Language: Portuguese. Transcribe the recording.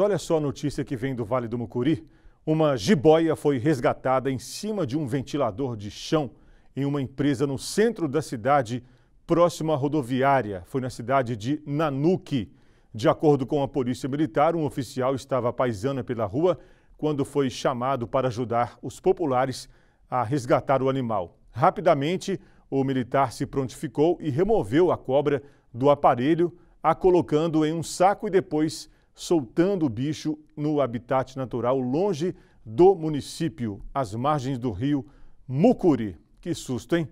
Olha só a notícia que vem do Vale do Mucuri. Uma jiboia foi resgatada em cima de um ventilador de chão em uma empresa no centro da cidade, próximo à rodoviária. Foi na cidade de Nanuque. De acordo com a polícia militar, um oficial estava paisana pela rua quando foi chamado para ajudar os populares a resgatar o animal. Rapidamente, o militar se prontificou e removeu a cobra do aparelho, a colocando em um saco e depois soltando o bicho no habitat natural longe do município, às margens do rio Mucuri. Que susto, hein?